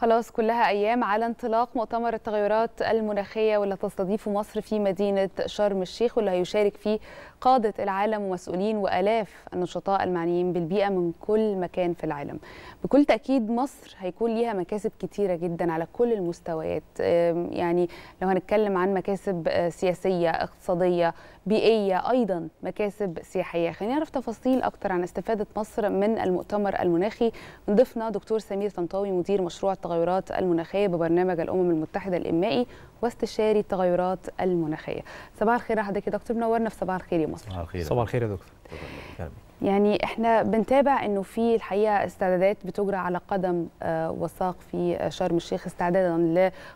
خلاص كلها أيام على انطلاق مؤتمر التغيرات المناخية واللي تستضيفه مصر في مدينة شرم الشيخ واللي هيشارك فيه قادة العالم ومسؤولين وآلاف النشطاء المعنيين بالبيئة من كل مكان في العالم بكل تأكيد مصر هيكون ليها مكاسب كتيرة جدا على كل المستويات يعني لو هنتكلم عن مكاسب آه، سياسية اقتصادية بيئية أيضا مكاسب سياحية خلينا نعرف تفاصيل أكتر عن استفادة مصر من المؤتمر المناخي ضيفنا دكتور سمير طنطاوي مدير مشروع التغيرات المناخية ببرنامج الأمم المتحدة الإمائي واستشاري التغيرات المناخية صباح الخير حضرتك يا دكتور منورنا في صباح الخير يا مصر صباح الخير صباح الخير يا دكتور يعني احنا بنتابع انه في الحقيقه استعدادات بتجرى على قدم آه، وساق في شرم الشيخ استعدادا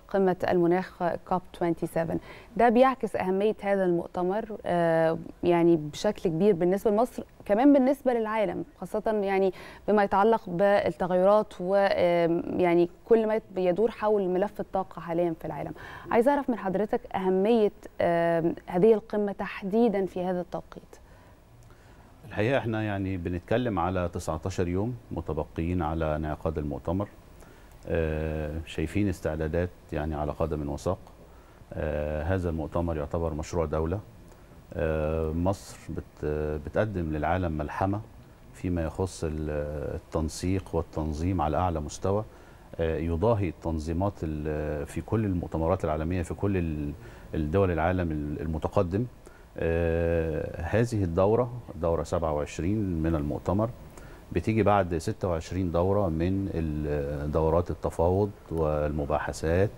لقمه المناخ كوب 27 ده بيعكس اهميه هذا المؤتمر آه، يعني بشكل كبير بالنسبه لمصر كمان بالنسبه للعالم خاصه يعني بما يتعلق بالتغيرات ويعني كل ما يدور حول ملف الطاقه حاليا في العالم عايز اعرف من حضرتك اهميه هذه القمه تحديدا في هذا التوقيت الحقيقه احنا يعني بنتكلم على 19 يوم متبقيين على انعقاد المؤتمر آه، شايفين استعدادات يعني على قدم وساق آه، هذا المؤتمر يعتبر مشروع دوله آه، مصر بتقدم للعالم ملحمه فيما يخص التنسيق والتنظيم على اعلى مستوى يضاهي التنظيمات في كل المؤتمرات العالميه في كل الدول العالم المتقدم آه، هذه الدورة دورة 27 من المؤتمر بتيجي بعد 26 دورة من دورات التفاوض والمباحثات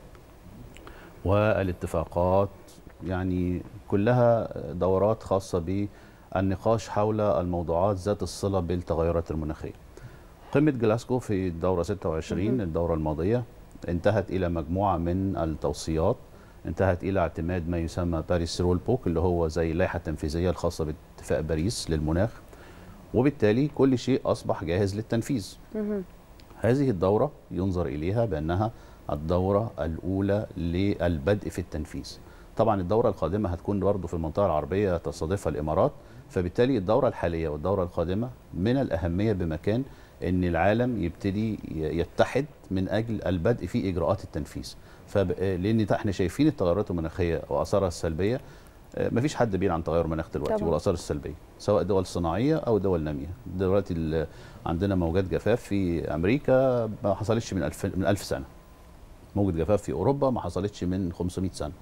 والاتفاقات يعني كلها دورات خاصة بالنقاش حول الموضوعات ذات الصلة بالتغيرات المناخية قمة جلاسكو في الدورة 26 الدورة الماضية انتهت إلى مجموعة من التوصيات انتهت إلى اعتماد ما يسمى باريس رول بوك اللي هو زي اللائحة التنفيذية الخاصة باتفاق باريس للمناخ وبالتالي كل شيء أصبح جاهز للتنفيذ هذه الدورة ينظر إليها بأنها الدورة الأولى للبدء في التنفيذ طبعا الدورة القادمة هتكون برضه في المنطقة العربية تستضيفها الإمارات فبالتالي الدورة الحالية والدورة القادمة من الأهمية بمكان أن العالم يبتدي يتحد من أجل البدء في إجراءات التنفيذ آه، لان احنا شايفين التغيرات المناخيه واثارها السلبيه آه، ما فيش حد بين عن تغير مناخ دلوقتي طبعا. والاثار السلبيه سواء دول صناعيه او دول ناميه دلوقتي عندنا موجات جفاف في امريكا ما حصلتش من 1000 من 1000 سنه موجه جفاف في اوروبا ما حصلتش من 500 سنه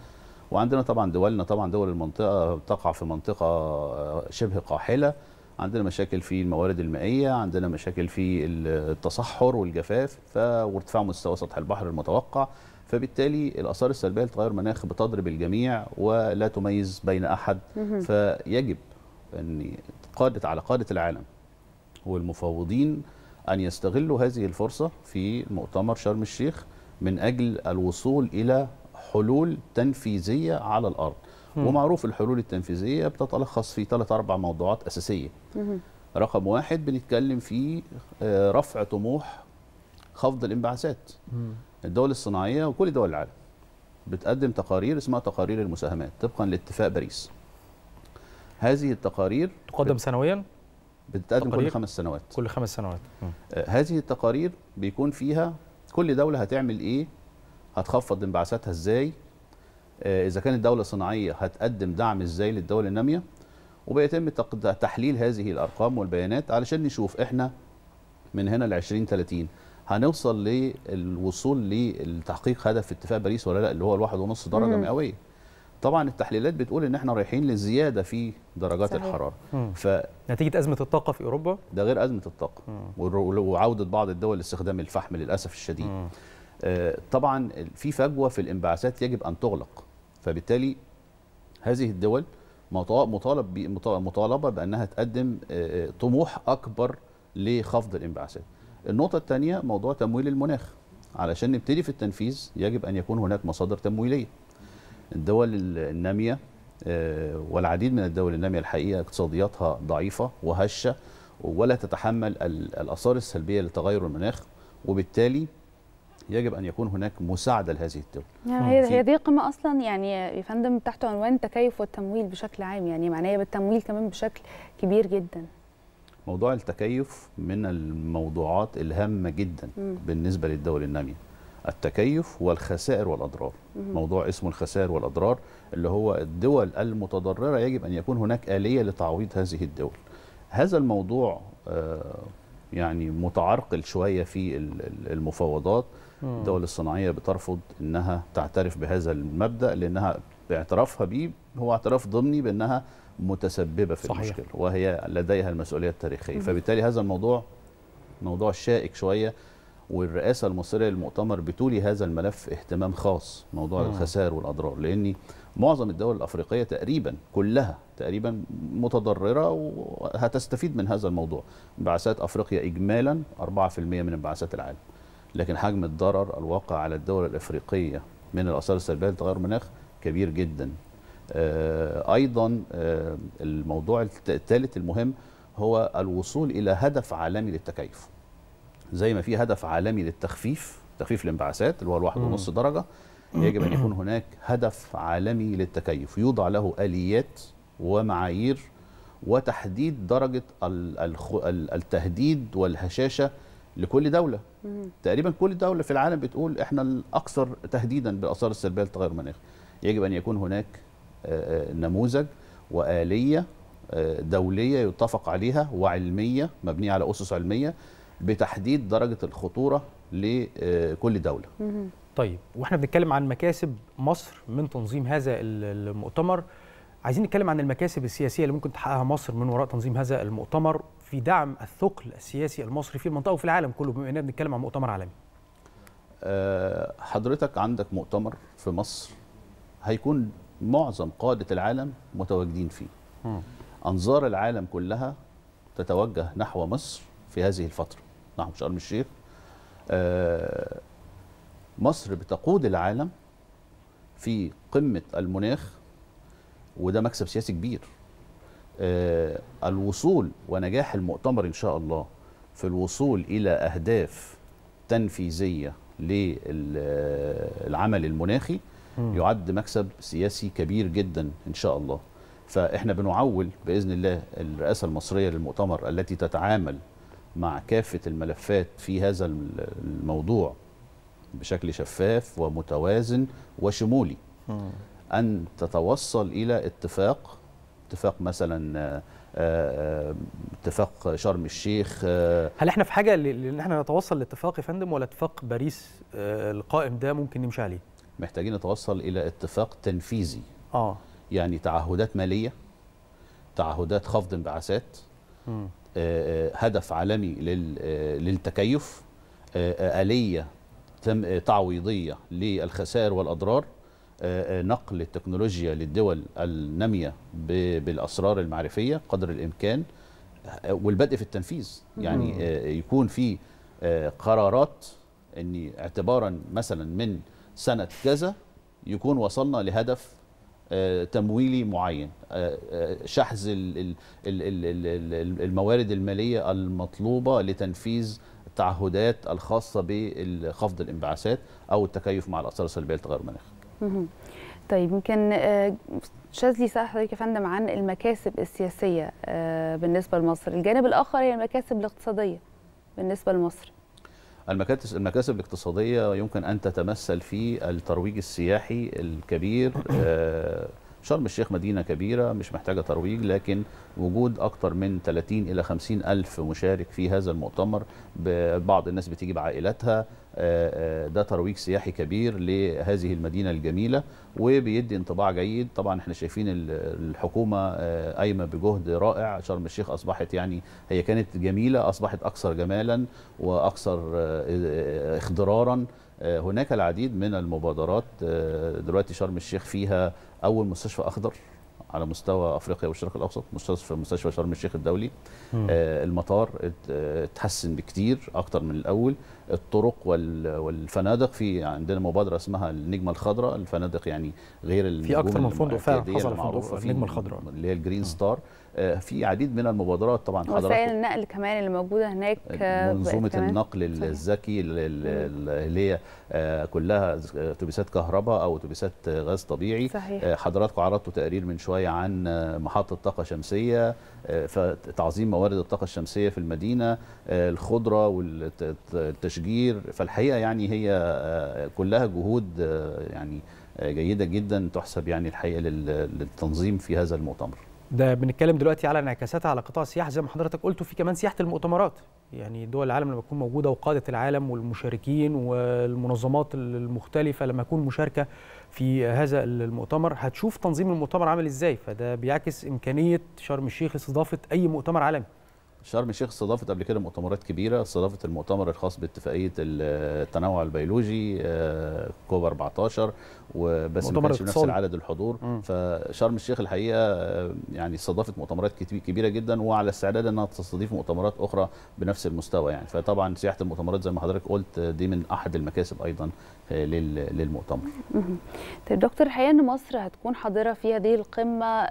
وعندنا طبعا دولنا طبعا دول المنطقه تقع في منطقه آه، شبه قاحله عندنا مشاكل في الموارد المائيه عندنا مشاكل في التصحر والجفاف وارتفاع مستوى سطح البحر المتوقع فبالتالي الآثار السلبية لتغير المناخ بتضرب الجميع ولا تميز بين أحد فيجب أن قادة على قادة العالم والمفوضين أن يستغلوا هذه الفرصة في مؤتمر شرم الشيخ من أجل الوصول إلى حلول تنفيذية على الأرض مم. ومعروف الحلول التنفيذية بتتلخص في ثلاث أربع موضوعات أساسية مم. رقم واحد بنتكلم في آه، رفع طموح خفض الانبعاثات الدول الصناعيه وكل دول العالم بتقدم تقارير اسمها تقارير المساهمات طبقا لاتفاق باريس هذه التقارير تقدم بت... سنويا بتتقدم كل خمس سنوات كل خمس سنوات م. آه، هذه التقارير بيكون فيها كل دوله هتعمل ايه هتخفض انبعاثاتها ازاي آه، اذا كانت دوله صناعيه هتقدم دعم ازاي للدول الناميه وبيتم تحليل هذه الارقام والبيانات علشان نشوف احنا من هنا ل 2030 هنوصل للوصول لتحقيق هدف اتفاق باريس ولا لا اللي هو الواحد ونص درجه مئويه طبعا التحليلات بتقول ان احنا رايحين للزياده في درجات صحيح. الحراره ف نتيجه ازمه الطاقه في اوروبا ده غير ازمه الطاقه مم. وعوده بعض الدول لاستخدام الفحم للاسف الشديد آه طبعا في فجوه في الانبعاثات يجب ان تغلق فبالتالي هذه الدول مطالب مطالبه بانها تقدم آه، آه، طموح اكبر لخفض الانبعاثات النقطة الثانية موضوع تمويل المناخ علشان نبتدي في التنفيذ يجب أن يكون هناك مصادر تمويلية الدول النامية آه، والعديد من الدول النامية الحقيقة اقتصادياتها ضعيفة وهشة ولا تتحمل الآثار السلبية لتغير المناخ وبالتالي يجب ان يكون هناك مساعده لهذه الدول يعني هي هي دي قمه اصلا يعني يا فندم تحت عنوان التكيف والتمويل بشكل عام يعني معناه بالتمويل كمان بشكل كبير جدا موضوع التكيف من الموضوعات الهامه جدا م. بالنسبه للدول الناميه التكيف والخسائر والاضرار م. موضوع اسمه الخسائر والاضرار اللي هو الدول المتضرره يجب ان يكون هناك اليه لتعويض هذه الدول هذا الموضوع آه، يعني متعرقل شويه في المفاوضات الدول الصناعيه بترفض انها تعترف بهذا المبدا لانها باعترافها به هو اعتراف ضمني بانها متسببه في صحيح. المشكله وهي لديها المسؤوليه التاريخيه فبالتالي هذا الموضوع موضوع شائك شويه والرئاسه المصريه للمؤتمر بتولي هذا الملف اهتمام خاص موضوع مم. الخسائر والاضرار لان معظم الدول الافريقيه تقريبا كلها تقريبا متضرره وهتستفيد من هذا الموضوع انبعاثات افريقيا اجمالا 4% من انبعاثات العالم لكن حجم الضرر الواقع على الدول الافريقيه من الاثار السلبيه لتغير المناخ كبير جدا آه، ايضا آه، الموضوع الثالث المهم هو الوصول الى هدف عالمي للتكيف زي ما في هدف عالمي للتخفيف تخفيف الانبعاثات اللي هو الواحد ونص درجه يجب ان يكون هناك هدف عالمي للتكيف يوضع له اليات ومعايير وتحديد درجه التهديد والهشاشه لكل دوله تقريبا كل دوله في العالم بتقول احنا الاكثر تهديدا بالاثار السلبيه للتغير المناخي يجب ان يكون هناك نموذج وآلية آه، دولية يتفق عليها وعلمية مبنية على أسس علمية بتحديد درجة الخطورة لكل دولة طيب واحنا بنتكلم عن مكاسب مصر من تنظيم هذا المؤتمر عايزين نتكلم عن المكاسب السياسية اللي ممكن تحققها مصر من وراء تنظيم هذا المؤتمر في دعم الثقل السياسي المصري في المنطقة وفي العالم كله بما أننا بنتكلم عن مؤتمر عالمي آه، حضرتك عندك مؤتمر في مصر هيكون معظم قادة العالم متواجدين فيه أنظار العالم كلها تتوجه نحو مصر في هذه الفترة نحو نعم، شرم الشيخ آه، مصر بتقود العالم في قمة المناخ وده مكسب سياسي كبير آه، الوصول ونجاح المؤتمر إن شاء الله في الوصول إلى أهداف تنفيذية للعمل المناخي يعد مكسب سياسي كبير جدا إن شاء الله فإحنا بنعول بإذن الله الرئاسة المصرية للمؤتمر التي تتعامل مع كافة الملفات في هذا الموضوع بشكل شفاف ومتوازن وشمولي أن تتوصل إلى اتفاق اتفاق مثلا آه، آه، اتفاق شرم الشيخ آه، هل احنا في حاجه ان احنا نتوصل لاتفاق يا فندم ولا اتفاق باريس القائم ده ممكن نمشي عليه؟ محتاجين نتوصل الى اتفاق تنفيذي اه يعني تعهدات ماليه تعهدات خفض انبعاثات آه، آه، هدف عالمي آه، للتكيف آلية تم تعويضية للخسائر والأضرار نقل التكنولوجيا للدول النامية بالأسرار المعرفية قدر الإمكان والبدء في التنفيذ يعني يكون في قرارات أني اعتبارا مثلا من سنه كذا يكون وصلنا لهدف آه، تمويلي معين آه، آه، شحذ الموارد الماليه المطلوبه لتنفيذ التعهدات الخاصه بخفض الانبعاثات او التكيف مع الاثار السلبيه لتغير المناخ طيب يمكن شاذلي سأل حضرتك يا فندم عن المكاسب السياسيه بالنسبه لمصر، الجانب الاخر هي المكاسب الاقتصاديه بالنسبه لمصر. المكاسب المكاسب الاقتصاديه يمكن ان تتمثل في الترويج السياحي الكبير آه، شرم الشيخ مدينة كبيرة مش محتاجة ترويج لكن وجود أكتر من 30 إلى 50 ألف مشارك في هذا المؤتمر بعض الناس بتيجي بعائلاتها آه، آه، ده ترويج سياحي كبير لهذه المدينة الجميلة وبيدي انطباع جيد طبعا احنا شايفين الحكومة آه، قايمة بجهد رائع شرم الشيخ أصبحت يعني هي كانت جميلة أصبحت أكثر جمالا وأكثر اخضرارا هناك العديد من المبادرات آه، دلوقتي شرم الشيخ فيها اول مستشفى اخضر على مستوى افريقيا والشرق الاوسط مستشفى مستشفى شرم الشيخ الدولي آه المطار آه، اتحسن بكتير اكتر من الاول الطرق والفنادق في عندنا مبادره اسمها النجمه الخضراء الفنادق يعني غير في اكثر من فندق فعلا حصل فندق في النجمه الخضراء اللي هي الجرين ستار آه، في عديد من المبادرات طبعا حضرتك وسائل النقل كمان اللي موجوده هناك آه، آه، منظومه النقل الذكي اللي هي كلها اتوبيسات كهرباء او اتوبيسات غاز طبيعي صحيح. حضراتكم عرضتوا تقرير من شويه عن محطه طاقه شمسيه فتعظيم موارد الطاقه الشمسيه في المدينه الخضره والتشجير فالحقيقه يعني هي كلها جهود يعني جيده جدا تحسب يعني الحقيقه للتنظيم في هذا المؤتمر ده بنتكلم دلوقتي على انعكاساتها على قطاع السياحه زي ما حضرتك قلت وفي كمان سياحه المؤتمرات يعني دول العالم لما تكون موجوده وقاده العالم والمشاركين والمنظمات المختلفه لما يكون مشاركه في هذا المؤتمر هتشوف تنظيم المؤتمر عامل ازاي فده بيعكس امكانيه شرم الشيخ استضافه اي مؤتمر عالمي شرم الشيخ استضافت قبل كده مؤتمرات كبيره استضافت المؤتمر الخاص باتفاقيه التنوع البيولوجي آه، كوب 14 وبس ما كانش بنفس العدد الحضور م. فشرم الشيخ الحقيقه آه، يعني استضافت مؤتمرات كبيره جدا وعلى استعداد انها تستضيف مؤتمرات اخرى بنفس المستوى يعني فطبعا سياحه المؤتمرات زي ما حضرتك قلت آه، دي من احد المكاسب ايضا للمؤتمر. طيب دكتور الحقيقه ان مصر هتكون حاضره في هذه القمه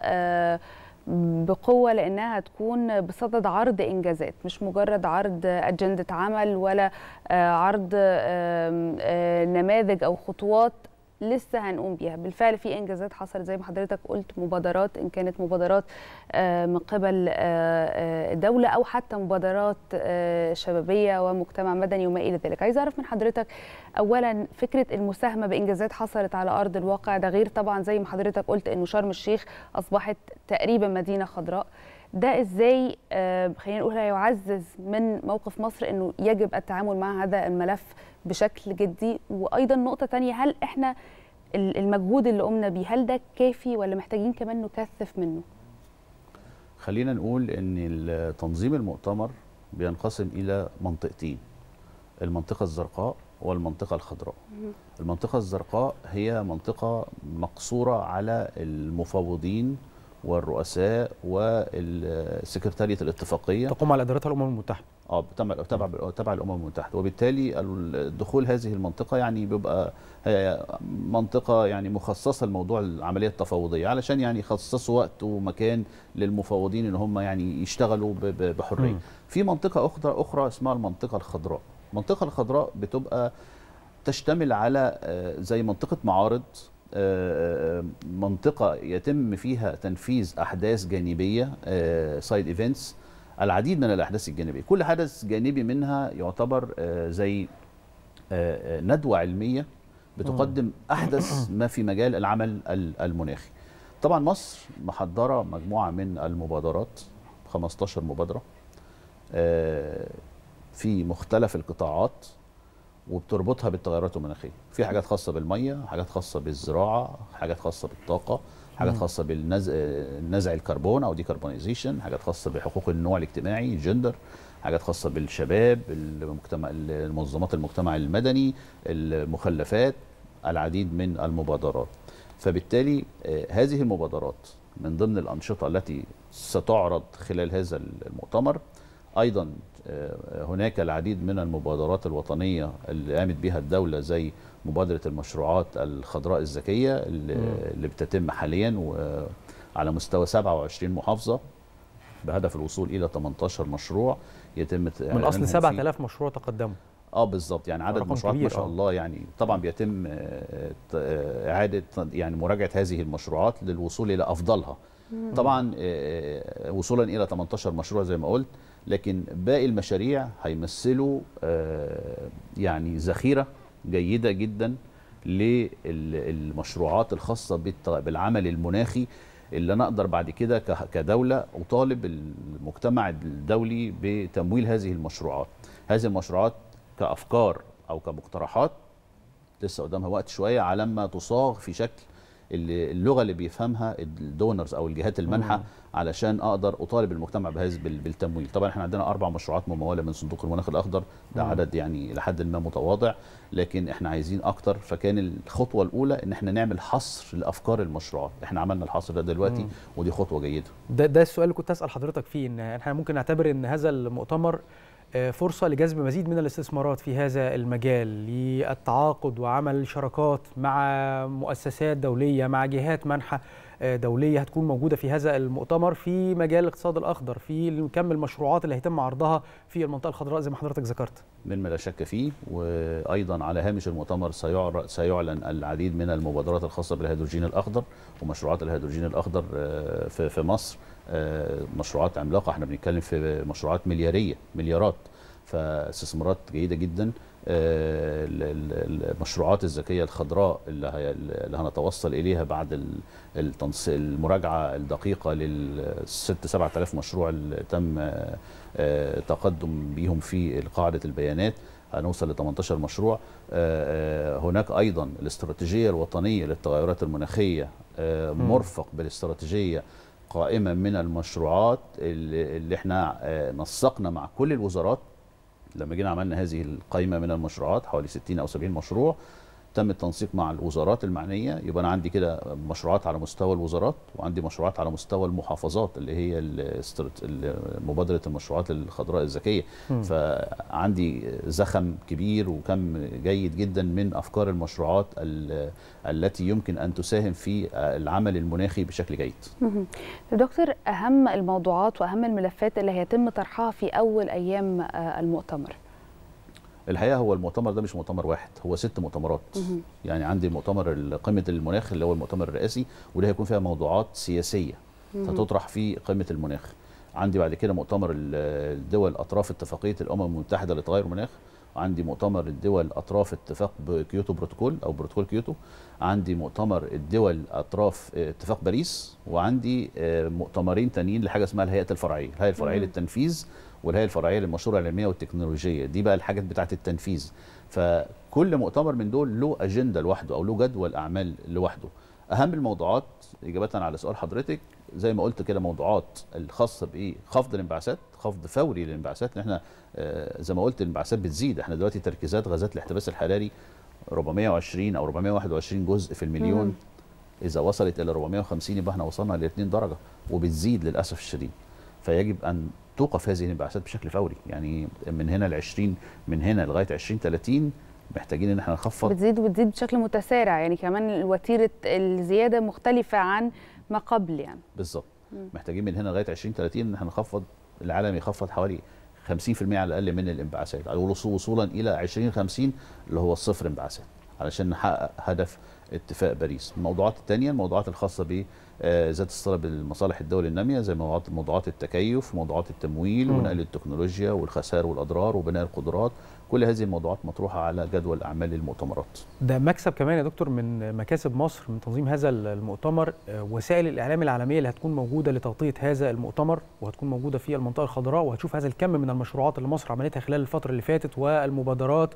بقوه لانها تكون بصدد عرض انجازات مش مجرد عرض اجنده عمل ولا آه، عرض آه، نماذج او خطوات لسه هنقوم بيها بالفعل في انجازات حصلت زي ما حضرتك قلت مبادرات ان كانت مبادرات آه، من قبل آه، آه، دوله او حتى مبادرات شبابيه ومجتمع مدني وما الى ذلك عايز اعرف من حضرتك اولا فكره المساهمه بانجازات حصلت على ارض الواقع ده غير طبعا زي ما حضرتك قلت انه شرم الشيخ اصبحت تقريبا مدينه خضراء ده ازاي خلينا نقول هيعزز من موقف مصر انه يجب التعامل مع هذا الملف بشكل جدي وايضا نقطه تانية هل احنا المجهود اللي قمنا بيه هل ده كافي ولا محتاجين كمان نكثف منه خلينا نقول ان تنظيم المؤتمر بينقسم الى منطقتين المنطقه الزرقاء والمنطقه الخضراء المنطقه الزرقاء هي منطقه مقصوره على المفاوضين والرؤساء وسكرتاريه الاتفاقيه تقوم على ادارتها الامم المتحده اه تبع تبع الامم المتحده وبالتالي دخول هذه المنطقه يعني بيبقى هي منطقه يعني مخصصه لموضوع العمليه التفاوضيه علشان يعني يخصصوا وقت ومكان للمفاوضين ان هم يعني يشتغلوا بحريه. في منطقه اخرى اخرى اسمها المنطقه الخضراء. المنطقه الخضراء بتبقى تشتمل على آه، زي منطقه معارض آه، آه، منطقه يتم فيها تنفيذ احداث جانبيه سايد ايفنتس العديد من الأحداث الجانبية كل حدث جانبي منها يعتبر آه، زي آه، آه، ندوة علمية بتقدم أحدث ما في مجال العمل المناخي طبعا مصر محضرة مجموعة من المبادرات 15 مبادرة في مختلف القطاعات وبتربطها بالتغيرات المناخيه في حاجات خاصه بالميه حاجات خاصه بالزراعه حاجات خاصه بالطاقه حاجات خاصه بالنزع الكربون او ديكربونيزيشن حاجات خاصه بحقوق النوع الاجتماعي جندر حاجات خاصه بالشباب المجتمع المنظمات المجتمع المدني المخلفات العديد من المبادرات فبالتالي آه، هذه المبادرات من ضمن الانشطه التي ستعرض خلال هذا المؤتمر ايضا آه، هناك العديد من المبادرات الوطنية اللي قامت بها الدولة زي مبادرة المشروعات الخضراء الذكية اللي بتتم حاليا آه، على مستوى 27 محافظة بهدف الوصول إلى 18 مشروع يتم من أصل 7000 مشروع تقدموا اه بالظبط يعني عدد مشروعات ما شاء آه. الله يعني طبعا بيتم اعاده يعني مراجعه هذه المشروعات للوصول الى افضلها طبعا وصولا الى 18 مشروع زي ما قلت لكن باقي المشاريع هيمثلوا آه، يعني ذخيره جيده جدا للمشروعات الخاصه بالعمل المناخي اللي انا اقدر بعد كده كدوله اطالب المجتمع الدولي بتمويل هذه المشروعات هذه المشروعات كافكار او كمقترحات لسه قدامها وقت شويه على ما تصاغ في شكل اللي اللغه اللي بيفهمها الدونرز او الجهات المنحه علشان اقدر اطالب المجتمع بهذا بالتمويل طبعا احنا عندنا اربع مشروعات مموله من صندوق المناخ الاخضر ده عدد يعني لحد ما متواضع لكن احنا عايزين اكتر فكان الخطوه الاولى ان احنا نعمل حصر لافكار المشروعات احنا عملنا الحصر ده دلوقتي مم. ودي خطوه جيده ده ده السؤال اللي كنت اسال حضرتك فيه ان احنا ممكن نعتبر ان هذا المؤتمر آه، فرصة لجذب مزيد من الاستثمارات في هذا المجال للتعاقد وعمل شراكات مع مؤسسات دولية مع جهات منحة آه، دولية هتكون موجودة في هذا المؤتمر في مجال الاقتصاد الأخضر في كم المشروعات اللي هيتم عرضها في المنطقة الخضراء زي ما حضرتك ذكرت مما لا شك فيه وأيضا على هامش المؤتمر سيعلن العديد من المبادرات الخاصة بالهيدروجين الأخضر ومشروعات الهيدروجين الأخضر آه، في مصر آه، مشروعات عملاقه احنا بنتكلم في مشروعات ملياريه مليارات فاستثمارات جيده جدا آه، المشروعات الذكيه الخضراء اللي هنتوصل اليها بعد المراجعه الدقيقه للست 7000 مشروع اللي تم آه، تقدم بيهم في قاعده البيانات هنوصل ل 18 مشروع هناك ايضا الاستراتيجيه الوطنيه للتغيرات المناخيه مرفق بالاستراتيجيه قائمة من المشروعات اللي, اللي احنا آه، نسقنا مع كل الوزارات لما جينا عملنا هذه القائمة من المشروعات حوالي 60 أو 70 مشروع تم التنسيق مع الوزارات المعنيه يبقى انا عندي كده مشروعات على مستوى الوزارات وعندي مشروعات على مستوى المحافظات اللي هي مبادره المشروعات الخضراء الذكيه فعندي زخم كبير وكم جيد جدا من افكار المشروعات التي يمكن ان تساهم في العمل المناخي بشكل جيد. دكتور اهم الموضوعات واهم الملفات اللي هيتم طرحها في اول ايام آه، المؤتمر. الحقيقه هو المؤتمر ده مش مؤتمر واحد هو ست مؤتمرات يعني عندي مؤتمر قمه المناخ اللي هو المؤتمر الرئاسي واللي هيكون فيها موضوعات سياسيه هتطرح في قمه المناخ عندي بعد كده مؤتمر الدول اطراف اتفاقيه الامم المتحده لتغير المناخ عندي مؤتمر الدول اطراف اتفاق كيوتو بروتوكول او بروتوكول كيوتو عندي مؤتمر الدول اطراف اتفاق باريس وعندي آه، مؤتمرين تانيين لحاجه اسمها الهيئه الفرعيه الهيئه الفرعيه للتنفيذ والهيئه الفرعيه للمشروع العلميه والتكنولوجيه دي بقى الحاجات بتاعه التنفيذ فكل مؤتمر من دول له اجنده لوحده او له جدول اعمال لوحده اهم الموضوعات اجابه على سؤال حضرتك زي ما قلت كده موضوعات الخاصه بايه خفض الانبعاثات خفض فوري للانبعاثات احنا آه، زي ما قلت الانبعاثات بتزيد احنا دلوقتي تركيزات غازات الاحتباس الحراري 420 او 421 جزء في المليون مم. اذا وصلت الى 450 يبقى احنا وصلنا ل 2 درجه وبتزيد للاسف الشديد فيجب ان توقف هذه الانبعاثات بشكل فوري يعني من هنا ل 20 من هنا لغايه 2030 محتاجين ان احنا نخفض بتزيد وتزيد بشكل متسارع يعني كمان وتيره الزياده مختلفه عن ما قبل يعني بالظبط محتاجين من هنا لغايه 2030 ان احنا نخفض العالم يخفض حوالي 50% على الاقل من الانبعاثات وصولا الى 2050 اللي هو الصفر انبعاثات علشان نحقق هدف اتفاق باريس الموضوعات الثانيه الموضوعات الخاصه ب آه، ذات الصله بالمصالح الدول الناميه زي موضوعات موضوعات التكيف موضوعات التمويل ونقل التكنولوجيا والخسائر والاضرار وبناء القدرات كل هذه الموضوعات مطروحه على جدول اعمال المؤتمرات ده مكسب كمان يا دكتور من مكاسب مصر من تنظيم هذا المؤتمر آه، وسائل الاعلام العالميه اللي هتكون موجوده لتغطيه هذا المؤتمر وهتكون موجوده في المنطقه الخضراء وهتشوف هذا الكم من المشروعات اللي مصر عملتها خلال الفتره اللي فاتت والمبادرات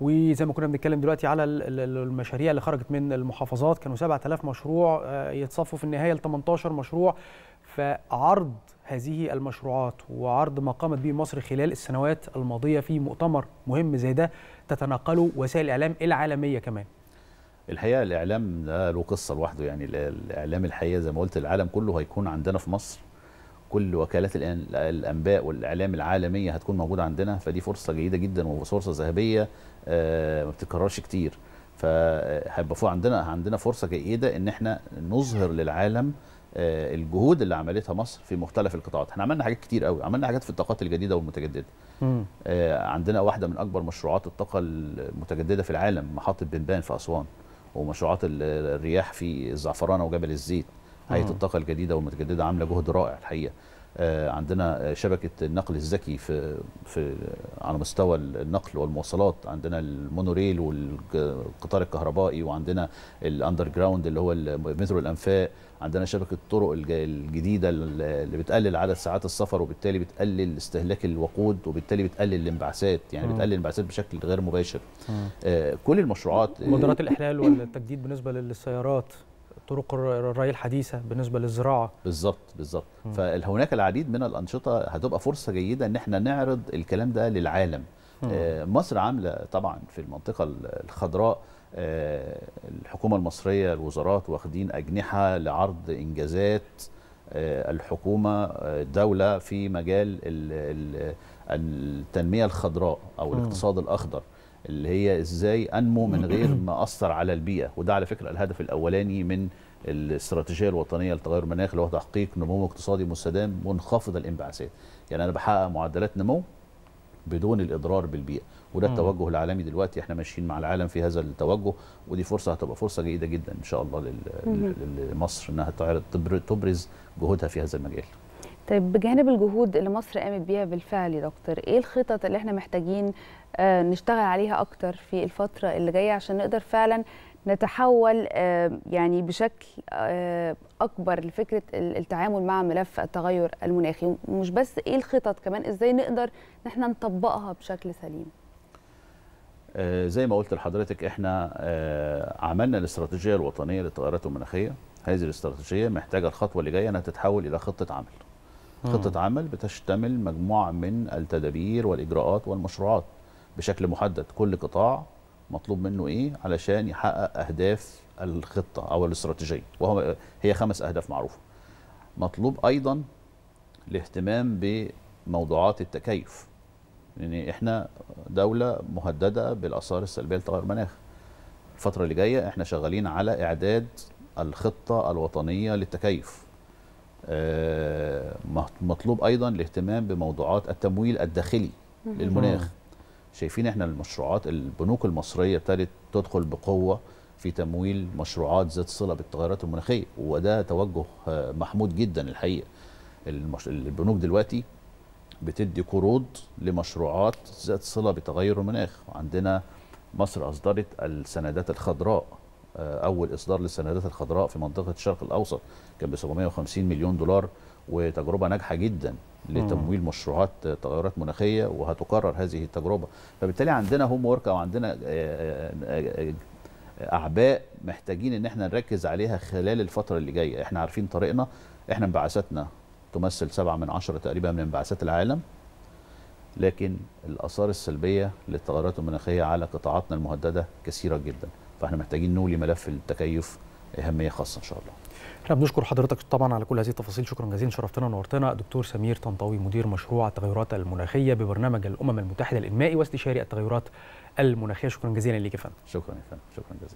وزي ما كنا بنتكلم دلوقتي على المشاريع اللي خرجت من المحافظات كانوا 7000 مشروع آه، يتصفوا في النهايه ل 18 مشروع فعرض هذه المشروعات وعرض ما قامت به مصر خلال السنوات الماضيه في مؤتمر مهم زي ده تتناقله وسائل الاعلام العالميه كمان الحقيقه الاعلام ده له قصه لوحده يعني الاعلام الحقيقه زي ما قلت العالم كله هيكون عندنا في مصر كل وكالات الانباء والاعلام العالميه هتكون موجوده عندنا فدي فرصه جيده جدا وفرصه ذهبيه آه، ما بتتكررش كتير فهيبقى عندنا عندنا فرصه جيده ان احنا نظهر للعالم آه، الجهود اللي عملتها مصر في مختلف القطاعات احنا عملنا حاجات كتير قوي عملنا حاجات في الطاقات الجديده والمتجدده آه، عندنا واحده من اكبر مشروعات الطاقه المتجدده في العالم محطه بنبان في اسوان ومشروعات الرياح في الزعفرانه وجبل الزيت هيئه الطاقه الجديده والمتجدده عامله جهد رائع الحقيقه آه، عندنا شبكه النقل الذكي في في على مستوى النقل والمواصلات عندنا المونوريل والقطار الكهربائي وعندنا الاندر جراوند اللي هو مترو الانفاق عندنا شبكه الطرق الجديده اللي بتقلل عدد ساعات السفر وبالتالي بتقلل استهلاك الوقود وبالتالي بتقلل الانبعاثات يعني بتقلل الانبعاثات بشكل غير مباشر آه، كل المشروعات آه، مبادرات الاحلال والتجديد بالنسبه للسيارات طرق الري الحديثه بالنسبه للزراعه بالظبط بالظبط فهناك العديد من الانشطه هتبقى فرصه جيده ان احنا نعرض الكلام ده للعالم مم. آه، مصر عامله طبعا في المنطقه الخضراء آه، الحكومه المصريه الوزارات واخدين اجنحه لعرض انجازات آه، الحكومه الدوله في مجال التنميه الخضراء او الاقتصاد الاخضر اللي هي ازاي انمو من غير ما اثر على البيئه وده على فكره الهدف الاولاني من الاستراتيجيه الوطنيه لتغير المناخ اللي هو تحقيق نمو اقتصادي مستدام منخفض الانبعاثات يعني انا بحقق معدلات نمو بدون الاضرار بالبيئه وده التوجه العالمي دلوقتي احنا ماشيين مع العالم في هذا التوجه ودي فرصه هتبقى فرصه جيده جدا ان شاء الله لمصر انها تعرض تبرز جهودها في هذا المجال طيب بجانب الجهود اللي مصر قامت بيها بالفعل يا دكتور ايه الخطط اللي احنا محتاجين آه، نشتغل عليها اكتر في الفتره اللي جايه عشان نقدر فعلا نتحول آه، يعني بشكل آه، اكبر لفكره التعامل مع ملف التغير المناخي ومش بس ايه الخطط كمان ازاي نقدر ان احنا نطبقها بشكل سليم زي ما قلت لحضرتك احنا عملنا الاستراتيجيه الوطنيه للتغيرات المناخيه هذه الاستراتيجيه محتاجه الخطوه اللي جايه انها تتحول الى خطه عمل خطه آه. عمل بتشتمل مجموعه من التدابير والاجراءات والمشروعات بشكل محدد كل قطاع مطلوب منه ايه علشان يحقق اهداف الخطه او الاستراتيجيه وهو هي خمس اهداف معروفه مطلوب ايضا الاهتمام بموضوعات التكيف يعني احنا دوله مهدده بالاثار السلبيه لتغير المناخ الفتره اللي جايه احنا شغالين على اعداد الخطه الوطنيه للتكيف آه، مطلوب ايضا الاهتمام بموضوعات التمويل الداخلي للمناخ شايفين احنا المشروعات البنوك المصريه ابتدت تدخل بقوه في تمويل مشروعات ذات صله بالتغيرات المناخيه وده توجه آه، محمود جدا الحقيقه البنوك دلوقتي بتدي قروض لمشروعات ذات صله بتغير المناخ وعندنا مصر اصدرت السندات الخضراء آه، اول اصدار للسندات الخضراء في منطقه الشرق الاوسط كان ب 750 مليون دولار وتجربه ناجحه جدا لتمويل مشروعات تغيرات مناخيه وهتكرر هذه التجربه فبالتالي عندنا هوم ورك او عندنا آه، آه، اعباء محتاجين ان احنا نركز عليها خلال الفتره اللي جايه احنا عارفين طريقنا احنا انبعاثاتنا تمثل 7 من 10 تقريبا من انبعاثات العالم لكن الاثار السلبيه للتغيرات المناخيه على قطاعاتنا المهدده كثيره جدا فاحنا محتاجين نولي ملف التكيف اهميه خاصه ان شاء الله احنا بنشكر حضرتك طبعا على كل هذه التفاصيل شكرا جزيلا شرفتنا ونورتنا دكتور سمير طنطاوي مدير مشروع التغيرات المناخيه ببرنامج الامم المتحده الانمائي واستشاري التغيرات المناخيه شكرا جزيلا ليك يا فندم شكرا يا فندم شكرا جزيلا